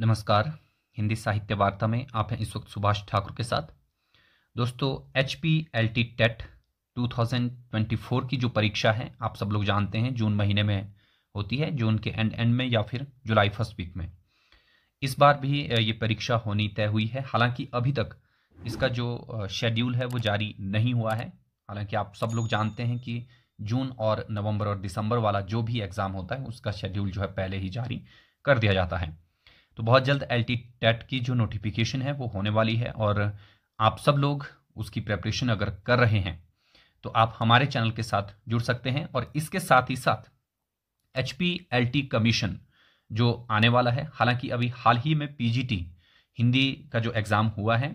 नमस्कार हिंदी साहित्य वार्ता में आप हैं इस वक्त सुभाष ठाकुर के साथ दोस्तों H P L T TET two की जो परीक्षा है आप सब लोग जानते हैं जून महीने में होती है जून के एंड एंड में या फिर जुलाई फर्स्ट वीक में इस बार भी ये परीक्षा होनी तय हुई है हालांकि अभी तक इसका जो शेड्यूल है वो जारी नहीं हुआ है हालांकि आप सब लोग जानते हैं कि जून और नवंबर और दिसंबर वाला जो भी एग्ज़ाम होता है उसका शेड्यूल जो है पहले ही जारी कर दिया जाता है तो बहुत जल्द एल टी टेट की जो नोटिफिकेशन है वो होने वाली है और आप सब लोग उसकी प्रेपरेशन अगर कर रहे हैं तो आप हमारे चैनल के साथ जुड़ सकते हैं और इसके साथ ही साथ H P L T commission जो आने वाला है हालांकि अभी हाल ही में पी जी टी हिंदी का जो एग्ज़ाम हुआ है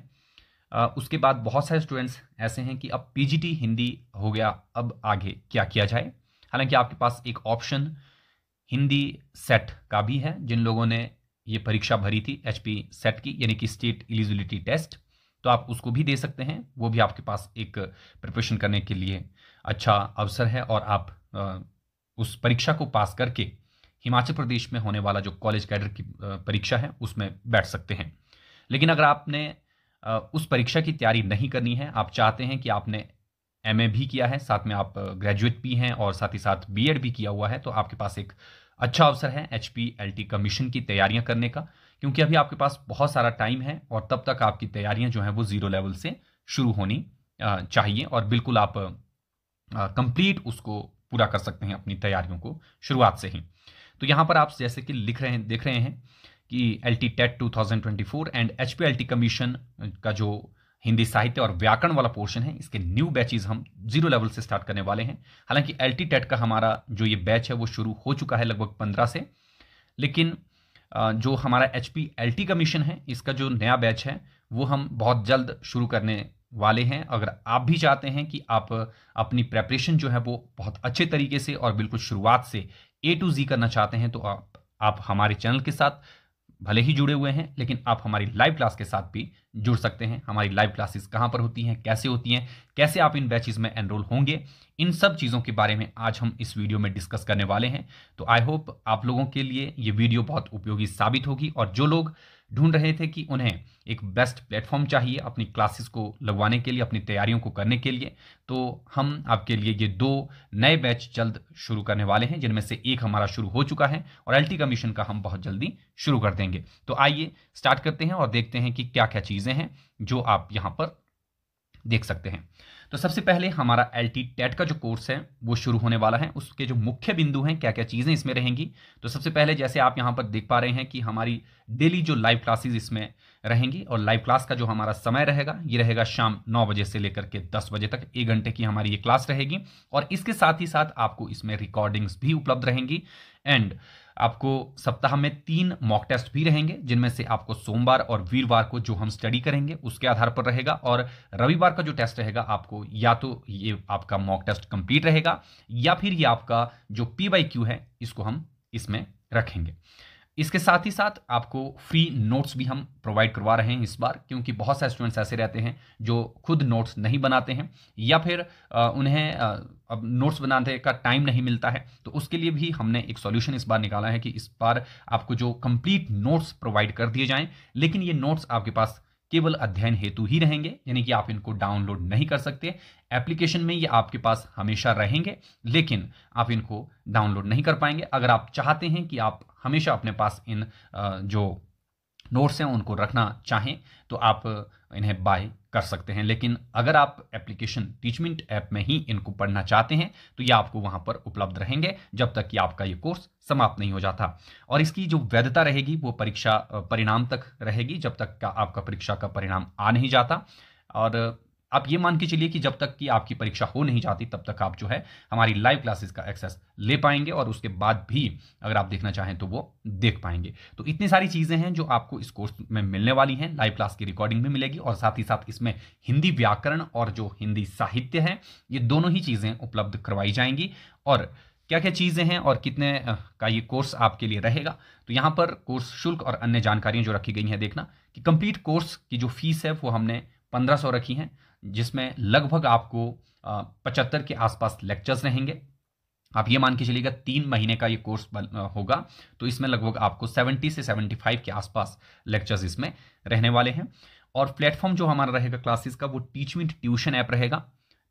उसके बाद बहुत सारे स्टूडेंट्स ऐसे हैं कि अब पी जी टी हिंदी हो गया अब आगे क्या किया जाए हालांकि आपके पास एक ऑप्शन हिंदी सेट का भी है जिन लोगों ने ये परीक्षा भरी थी एच पी सेट की यानी कि स्टेट एलिजिबिलिटी टेस्ट तो आप उसको भी दे सकते हैं वो भी आपके पास एक प्रिपरेशन करने के लिए अच्छा अवसर है और आप उस परीक्षा को पास करके हिमाचल प्रदेश में होने वाला जो कॉलेज कैडर की परीक्षा है उसमें बैठ सकते हैं लेकिन अगर आपने उस परीक्षा की तैयारी नहीं करनी है आप चाहते हैं कि आपने एम भी किया है साथ में आप ग्रेजुएट भी हैं और साथ ही साथ बी भी किया हुआ है तो आपके पास एक अच्छा अवसर है एच पी कमीशन की तैयारियां करने का क्योंकि अभी आपके पास बहुत सारा टाइम है और तब तक आपकी तैयारियां जो हैं वो ज़ीरो लेवल से शुरू होनी चाहिए और बिल्कुल आप कंप्लीट उसको पूरा कर सकते हैं अपनी तैयारियों को शुरुआत से ही तो यहाँ पर आप जैसे कि लिख रहे हैं देख रहे हैं कि L T TET two and H P commission का जो हिंदी साहित्य और व्याकरण वाला पोर्शन है इसके न्यू बैचेज हम जीरो लेवल से स्टार्ट करने वाले हैं हालांकि एल टी टेट का हमारा जो ये बैच है वो शुरू हो चुका है लगभग पंद्रह से लेकिन जो हमारा एच पी एल टी का मिशन है इसका जो नया बैच है वो हम बहुत जल्द शुरू करने वाले हैं अगर आप भी चाहते हैं कि आप अपनी प्रेपरेशन जो है वो बहुत अच्छे तरीके से और बिल्कुल शुरुआत से ए टू जी करना चाहते हैं तो आप आप हमारे चैनल के साथ भले ही जुड़े हुए हैं लेकिन आप हमारी लाइव क्लास के साथ भी जुड़ सकते हैं हमारी लाइव क्लासेस कहाँ पर होती हैं कैसे होती हैं कैसे आप इन बैचेस में एनरोल होंगे इन सब चीज़ों के बारे में आज हम इस वीडियो में डिस्कस करने वाले हैं तो आई होप आप लोगों के लिए ये वीडियो बहुत उपयोगी साबित होगी और जो लोग ढूंढ रहे थे कि उन्हें एक बेस्ट प्लेटफॉर्म चाहिए अपनी क्लासेस को लगवाने के लिए अपनी तैयारियों को करने के लिए तो हम आपके लिए ये दो नए बैच जल्द शुरू करने वाले हैं जिनमें से एक हमारा शुरू हो चुका है और एल कमीशन का हम बहुत जल्दी शुरू कर देंगे तो आइए स्टार्ट करते हैं और देखते हैं कि क्या क्या चीज़ें हैं जो आप यहाँ पर देख सकते हैं तो सबसे पहले हमारा एल टी टेट का जो कोर्स है वो शुरू होने वाला है उसके जो मुख्य बिंदु हैं क्या क्या चीज़ें इसमें रहेंगी तो सबसे पहले जैसे आप यहाँ पर देख पा रहे हैं कि हमारी डेली जो लाइव क्लासेज इसमें रहेंगी और लाइव क्लास का जो हमारा समय रहेगा ये रहेगा शाम नौ बजे से लेकर के दस बजे तक एक घंटे की हमारी ये क्लास रहेगी और इसके साथ ही साथ आपको इसमें रिकॉर्डिंग्स भी उपलब्ध रहेंगी एंड आपको सप्ताह में तीन मॉक टेस्ट भी रहेंगे जिनमें से आपको सोमवार और वीरवार को जो हम स्टडी करेंगे उसके आधार पर रहेगा और रविवार का जो टेस्ट रहेगा आपको या तो ये आपका मॉक टेस्ट कंप्लीट रहेगा या फिर ये आपका जो पी वाई क्यू है इसको हम इसमें रखेंगे इसके साथ ही साथ आपको फ्री नोट्स भी हम प्रोवाइड करवा रहे हैं इस बार क्योंकि बहुत सारे स्टूडेंट्स ऐसे रहते हैं जो खुद नोट्स नहीं बनाते हैं या फिर उन्हें अब नोट्स बनाने का टाइम नहीं मिलता है तो उसके लिए भी हमने एक सॉल्यूशन इस बार निकाला है कि इस बार आपको जो कंप्लीट नोट्स प्रोवाइड कर दिए जाएं लेकिन ये नोट्स आपके पास केवल अध्ययन हेतु ही रहेंगे यानी कि आप इनको डाउनलोड नहीं कर सकते एप्लीकेशन में ये आपके पास हमेशा रहेंगे लेकिन आप इनको डाउनलोड नहीं कर पाएंगे अगर आप चाहते हैं कि आप हमेशा अपने पास इन जो नोट्स हैं उनको रखना चाहें तो आप इन्हें बाय कर सकते हैं लेकिन अगर आप एप्लीकेशन टीचमेंट ऐप में ही इनको पढ़ना चाहते हैं तो ये आपको वहाँ पर उपलब्ध रहेंगे जब तक कि आपका ये कोर्स समाप्त नहीं हो जाता और इसकी जो वैधता रहेगी वो परीक्षा परिणाम तक रहेगी जब तक का आपका परीक्षा का परिणाम आ नहीं जाता और आप ये मान के चलिए कि जब तक कि आपकी परीक्षा हो नहीं जाती तब तक आप जो है हमारी लाइव क्लासेस का एक्सेस ले पाएंगे और उसके बाद भी अगर आप देखना चाहें तो वो देख पाएंगे तो इतनी सारी चीज़ें हैं जो आपको इस कोर्स में मिलने वाली हैं लाइव क्लास की रिकॉर्डिंग भी मिलेगी और साथ ही साथ इसमें हिंदी व्याकरण और जो हिंदी साहित्य है ये दोनों ही चीज़ें उपलब्ध करवाई जाएंगी और क्या क्या चीज़ें हैं और कितने का ये कोर्स आपके लिए रहेगा तो यहाँ पर कोर्स शुल्क और अन्य जानकारियाँ जो रखी गई हैं देखना कि कंप्लीट कोर्स की जो फीस है वो हमने पंद्रह सौ रखी हैं जिसमें लगभग आपको पचहत्तर के आसपास लेक्चर्स रहेंगे आप ये मान के चलिएगा तीन महीने का ये कोर्स होगा तो इसमें लगभग आपको 70 से 75 के आसपास लेक्चर्स इसमें रहने वाले हैं और प्लेटफॉर्म जो हमारा रहेगा क्लासेस का वो टीचमिंट ट्यूशन ऐप रहेगा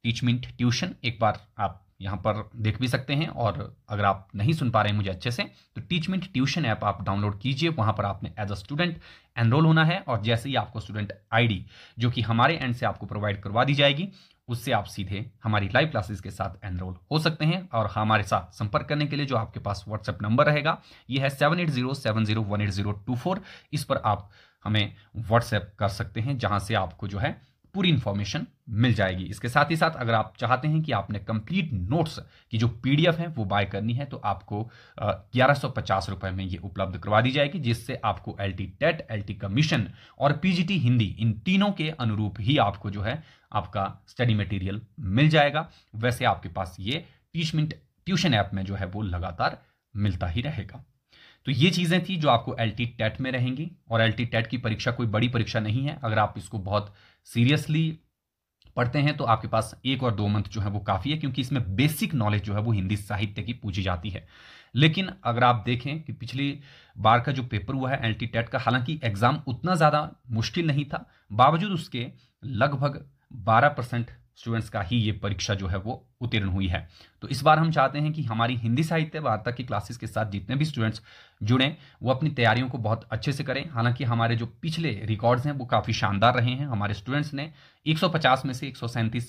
टीचमिंट ट्यूशन एक बार आप यहाँ पर देख भी सकते हैं और अगर आप नहीं सुन पा रहे हैं मुझे अच्छे से तो टीचमेंट ट्यूशन ऐप आप डाउनलोड कीजिए वहाँ पर आपने एज अ स्टूडेंट एनरोल होना है और जैसे ही आपको स्टूडेंट आईडी जो कि हमारे एंड से आपको प्रोवाइड करवा दी जाएगी उससे आप सीधे हमारी लाइव क्लासेस के साथ एनरोल हो सकते हैं और हमारे साथ संपर्क करने के लिए जो आपके पास व्हाट्सएप नंबर रहेगा ये है seven eight zero seven zero one eight zero two four इस पर आप हमें व्हाट्सएप कर सकते हैं जहाँ से आपको जो है पूरी इन्फॉर्मेशन मिल जाएगी इसके साथ ही साथ अगर आप चाहते हैं कि आपने कंप्लीट नोट्स की जो पीडीएफ है वो बाय करनी है तो आपको ग्यारह रुपए में ये उपलब्ध करवा दी जाएगी जिससे आपको L T TET L T commission और पीजीटी हिंदी इन तीनों के अनुरूप ही आपको जो है आपका स्टडी मटेरियल मिल जाएगा वैसे आपके पास ये टीचमेंट ट्यूशन ऐप में जो है वो लगातार मिलता ही रहेगा तो ये चीज़ें थी जो आपको एल टी टेट में रहेंगी और एल टी टेट की परीक्षा कोई बड़ी परीक्षा नहीं है अगर आप इसको बहुत सीरियसली पढ़ते हैं तो आपके पास एक और दो मंथ जो है वो काफ़ी है क्योंकि इसमें बेसिक नॉलेज जो है वो हिंदी साहित्य की पूछी जाती है लेकिन अगर आप देखें कि पिछली बार का जो पेपर हुआ है एल टी टेट का हालांकि एग्ज़ाम उतना ज़्यादा मुश्किल नहीं था बावजूद उसके लगभग बारह परसेंट स्टूडेंट्स का ही ये परीक्षा जो है वो उत्तीर्ण हुई है तो इस बार हम चाहते हैं कि हमारी हिंदी साहित्य वार्ता की क्लासेस के साथ जितने भी स्टूडेंट्स जुड़ें वो अपनी तैयारियों को बहुत अच्छे से करें हालांकि हमारे जो पिछले रिकॉर्ड्स हैं वो काफ़ी शानदार रहे हैं हमारे स्टूडेंट्स ने 150 में से एक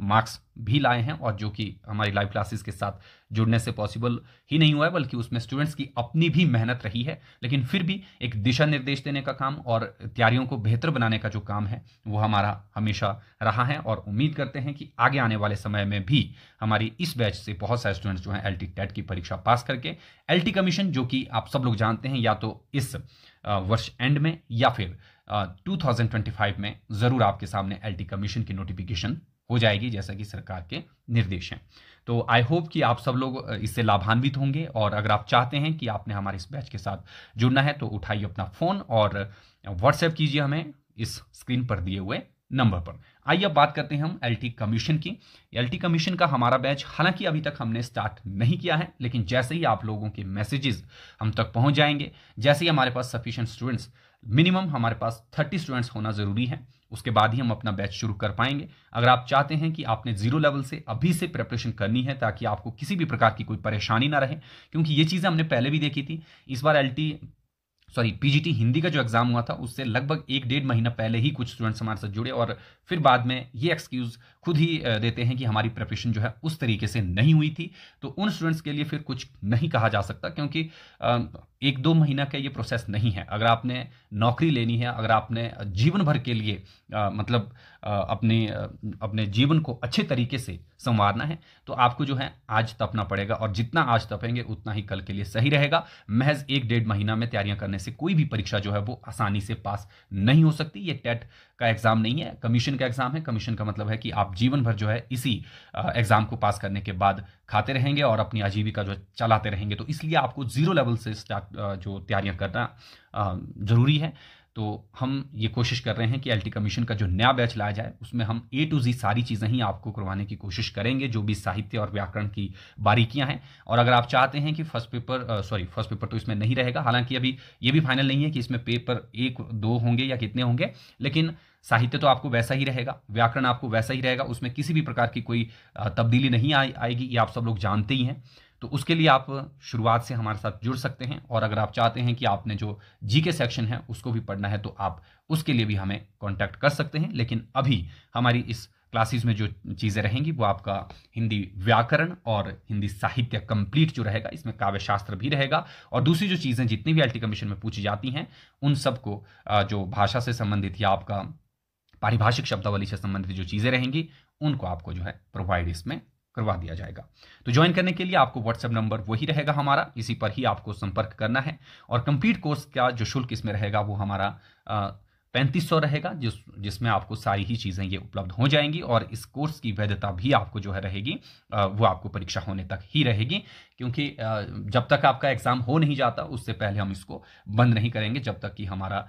मार्क्स भी लाए हैं और जो कि हमारी लाइव क्लासेस के साथ जुड़ने से पॉसिबल ही नहीं हुआ है बल्कि उसमें स्टूडेंट्स की अपनी भी मेहनत रही है लेकिन फिर भी एक दिशा निर्देश देने का काम और तैयारियों को बेहतर बनाने का जो काम है वो हमारा हमेशा रहा है और उम्मीद करते हैं कि आगे आने वाले समय में भी हमारी इस बैच से बहुत सारे स्टूडेंट्स जो हैं एल टेट की परीक्षा पास करके एल कमीशन जो कि आप सब लोग जानते हैं या तो इस वर्ष एंड में या फिर 2025 में ज़रूर आपके सामने एल कमीशन की नोटिफिकेशन हो जाएगी जैसा कि सरकार के निर्देश हैं तो आई होप कि आप सब लोग इससे लाभान्वित होंगे और अगर आप चाहते हैं कि आपने हमारे इस बैच के साथ जुड़ना है तो उठाइए अपना फ़ोन और व्हाट्सएप कीजिए हमें इस स्क्रीन पर दिए हुए नंबर पर आइए अब बात करते हैं हम एलटी कमीशन की एलटी कमीशन का हमारा बैच हालांकि अभी तक हमने स्टार्ट नहीं किया है लेकिन जैसे ही आप लोगों के मैसेजेस हम तक पहुंच जाएंगे जैसे ही हमारे पास सफिशिएंट स्टूडेंट्स मिनिमम हमारे पास थर्टी स्टूडेंट्स होना ज़रूरी है उसके बाद ही हम अपना बैच शुरू कर पाएंगे अगर आप चाहते हैं कि आपने जीरो लेवल से अभी से प्रिपरेशन करनी है ताकि आपको किसी भी प्रकार की कोई परेशानी ना रहे क्योंकि ये चीज़ें हमने पहले भी देखी थी इस बार एलटी सॉरी पीजीटी हिंदी का जो एग्ज़ाम हुआ था उससे लगभग एक डेढ़ महीना पहले ही कुछ स्टूडेंट्स हमारे साथ जुड़े और फिर बाद में ये एक्सक्यूज़ खुद ही देते हैं कि हमारी प्रिपरेशन जो है उस तरीके से नहीं हुई थी तो उन स्टूडेंट्स के लिए फिर कुछ नहीं कहा जा सकता क्योंकि एक दो महीना का ये प्रोसेस नहीं है अगर आपने नौकरी लेनी है अगर आपने जीवन भर के लिए आ, मतलब आ, अपने आ, अपने जीवन को अच्छे तरीके से संवारना है तो आपको जो है आज तपना पड़ेगा और जितना आज तपेंगे उतना ही कल के लिए सही रहेगा महज एक डेढ़ महीना में तैयारियां करने से कोई भी परीक्षा जो है वो आसानी से पास नहीं हो सकती ये टेट का एग्जाम नहीं है कमीशन का एग्जाम है कमीशन का मतलब है कि आप जीवन भर जो है इसी एग्जाम को पास करने के बाद खाते रहेंगे और अपनी आजीविका जो चलाते रहेंगे तो इसलिए आपको जीरो लेवल से स्टार्ट जो तैयारियां करना जरूरी है तो हम ये कोशिश कर रहे हैं कि टी कमीशन का जो नया बैच लाया जाए उसमें हम ए टू जी सारी चीज़ें ही आपको करवाने की कोशिश करेंगे जो भी साहित्य और व्याकरण की बारीकियां हैं और अगर आप चाहते हैं कि first paper sorry first paper तो इसमें नहीं रहेगा हालांकि अभी ये भी फाइनल नहीं है कि इसमें पेपर एक दो होंगे या कितने होंगे लेकिन साहित्य तो आपको वैसा ही रहेगा व्याकरण आपको वैसा ही रहेगा उसमें किसी भी प्रकार की कोई तब्दीली नहीं आएगी ये आप सब लोग जानते ही हैं तो उसके लिए आप शुरुआत से हमारे साथ जुड़ सकते हैं और अगर आप चाहते हैं कि आपने जो जी के सेक्शन है उसको भी पढ़ना है तो आप उसके लिए भी हमें कॉन्टैक्ट कर सकते हैं लेकिन अभी हमारी इस क्लासेस में जो चीज़ें रहेंगी वो आपका हिंदी व्याकरण और हिंदी साहित्य कंप्लीट जो रहेगा इसमें काव्य शास्त्र भी रहेगा और दूसरी जो चीज़ें जितनी भी एल कमीशन में पूछी जाती हैं उन सबको जो भाषा से संबंधित या आपका पारिभाषिक शब्दावली से संबंधित जो चीज़ें रहेंगी उनको आपको जो है प्रोवाइड इसमें करवा दिया जाएगा तो ज्वाइन करने के लिए आपको व्हाट्सएप नंबर वही रहेगा हमारा इसी पर ही आपको संपर्क करना है और कंप्लीट कोर्स का जो शुल्क इसमें रहेगा वो हमारा पैंतीस सौ रहेगा जिस जिसमें आपको सारी ही चीज़ें ये उपलब्ध हो जाएंगी और इस कोर्स की वैधता भी आपको जो है रहेगी वो आपको परीक्षा होने तक ही रहेगी क्योंकि जब तक आपका एग्ज़ाम हो नहीं जाता उससे पहले हम इसको बंद नहीं करेंगे जब तक कि हमारा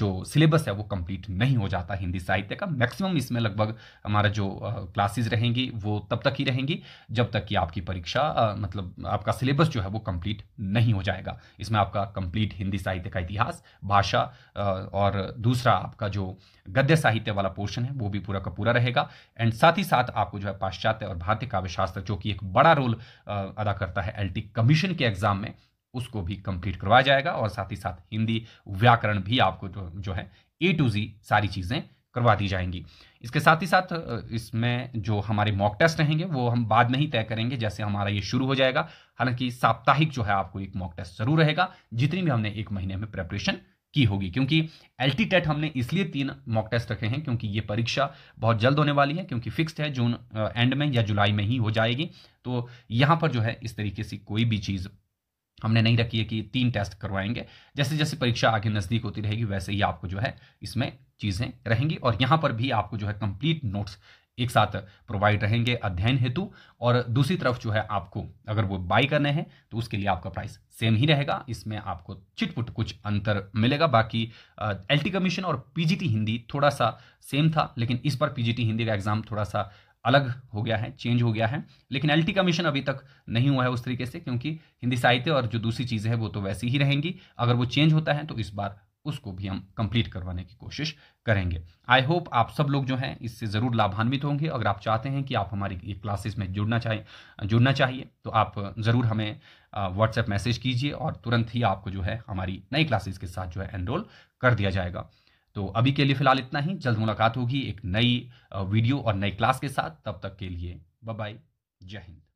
जो सिलेबस है वो कंप्लीट नहीं हो जाता हिंदी साहित्य का मैक्सिमम इसमें लगभग हमारा जो क्लासेज रहेंगी वो तब तक ही रहेंगी जब तक कि आपकी परीक्षा मतलब आपका सिलेबस जो है वो कंप्लीट नहीं हो जाएगा इसमें आपका कंप्लीट हिंदी साहित्य का इतिहास भाषा और दूसरा आपका जो गद्य साहित्य वाला पोर्शन है वो भी पूरा का पूरा रहेगा एंड साथ ही साथ आपको जो है पाश्चात्य और भारतीय काव्यशास्त्र जो कि एक बड़ा रोल अदा करता है एल कमीशन के एग्जाम में उसको भी कंप्लीट करवाया जाएगा और साथ ही साथ हिंदी व्याकरण भी आपको जो, जो है ए टू जी सारी चीज़ें करवा दी जाएंगी इसके साथ ही साथ इसमें जो हमारे मॉक टेस्ट रहेंगे वो हम बाद में ही तय करेंगे जैसे हमारा ये शुरू हो जाएगा हालांकि साप्ताहिक जो है आपको एक मॉक टेस्ट जरूर रहेगा जितनी भी हमने एक महीने में प्रेपरेशन की होगी क्योंकि एल टेट हमने इसलिए तीन मॉक टेस्ट रखे हैं क्योंकि ये परीक्षा बहुत जल्द होने वाली है क्योंकि फिक्स्ड है जून एंड uh, में या जुलाई में ही हो जाएगी तो यहाँ पर जो है इस तरीके से कोई भी चीज़ हमने नहीं रखी है कि तीन टेस्ट करवाएंगे जैसे जैसे परीक्षा आगे नज़दीक होती रहेगी वैसे ही आपको जो है इसमें चीज़ें रहेंगी और यहाँ पर भी आपको जो है कंप्लीट नोट्स एक साथ प्रोवाइड रहेंगे अध्ययन हेतु और दूसरी तरफ जो है आपको अगर वो बाय करने हैं तो उसके लिए आपका प्राइस सेम ही रहेगा इसमें आपको चिटपुट कुछ अंतर मिलेगा बाकी एल कमीशन और पीजीटी हिंदी थोड़ा सा सेम था लेकिन इस बार पीजीटी हिंदी का एग्जाम थोड़ा सा अलग हो गया है चेंज हो गया है लेकिन एल कमीशन अभी तक नहीं हुआ है उस तरीके से क्योंकि हिंदी साहित्य और जो दूसरी चीज़ें हैं वो तो वैसी ही रहेंगी अगर वो चेंज होता है तो इस बार उसको भी हम कंप्लीट करवाने की कोशिश करेंगे आई होप आप सब लोग जो हैं इससे ज़रूर लाभान्वित होंगे अगर आप चाहते हैं कि आप हमारी ये क्लासेस में जुड़ना चाहिए जुड़ना चाहिए तो आप ज़रूर हमें व्हाट्सएप मैसेज कीजिए और तुरंत ही आपको जो है हमारी नई क्लासेस के साथ जो है एनरोल कर दिया जाएगा तो अभी के लिए फ़िलहाल इतना ही जल्द मुलाकात होगी एक नई वीडियो और नई क्लास के साथ तब तक के लिए बाय जय हिंद